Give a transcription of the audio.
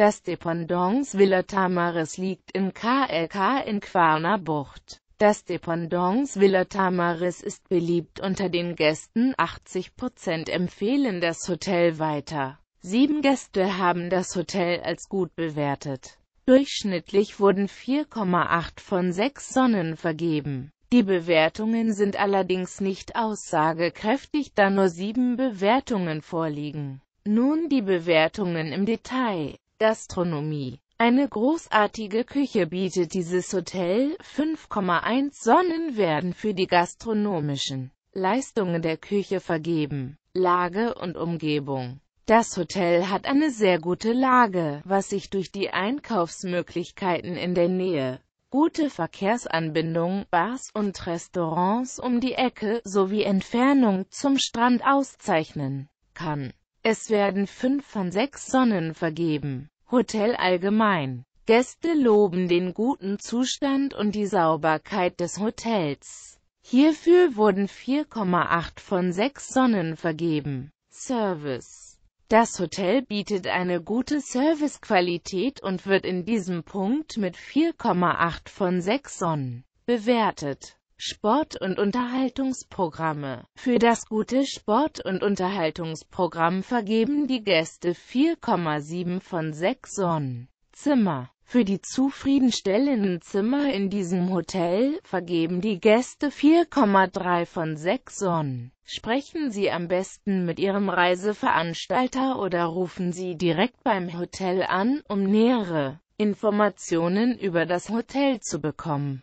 Das Dependance Villa Tamaris liegt im KLK in Quarner Bucht. Das Dependance Villa Tamaris ist beliebt unter den Gästen, 80% empfehlen das Hotel weiter. Sieben Gäste haben das Hotel als gut bewertet. Durchschnittlich wurden 4,8 von 6 Sonnen vergeben. Die Bewertungen sind allerdings nicht aussagekräftig, da nur sieben Bewertungen vorliegen. Nun die Bewertungen im Detail. Gastronomie eine großartige Küche bietet dieses Hotel, 5,1 Sonnen werden für die gastronomischen Leistungen der Küche vergeben. Lage und Umgebung Das Hotel hat eine sehr gute Lage, was sich durch die Einkaufsmöglichkeiten in der Nähe, gute Verkehrsanbindung, Bars und Restaurants um die Ecke sowie Entfernung zum Strand auszeichnen kann. Es werden fünf von sechs Sonnen vergeben. Hotel allgemein. Gäste loben den guten Zustand und die Sauberkeit des Hotels. Hierfür wurden 4,8 von 6 Sonnen vergeben. Service Das Hotel bietet eine gute Servicequalität und wird in diesem Punkt mit 4,8 von 6 Sonnen bewertet. Sport- und Unterhaltungsprogramme. Für das gute Sport- und Unterhaltungsprogramm vergeben die Gäste 4,7 von 6 Zimmer. Für die zufriedenstellenden Zimmer in diesem Hotel vergeben die Gäste 4,3 von 6 Sonnen. Sprechen Sie am besten mit Ihrem Reiseveranstalter oder rufen Sie direkt beim Hotel an, um nähere Informationen über das Hotel zu bekommen.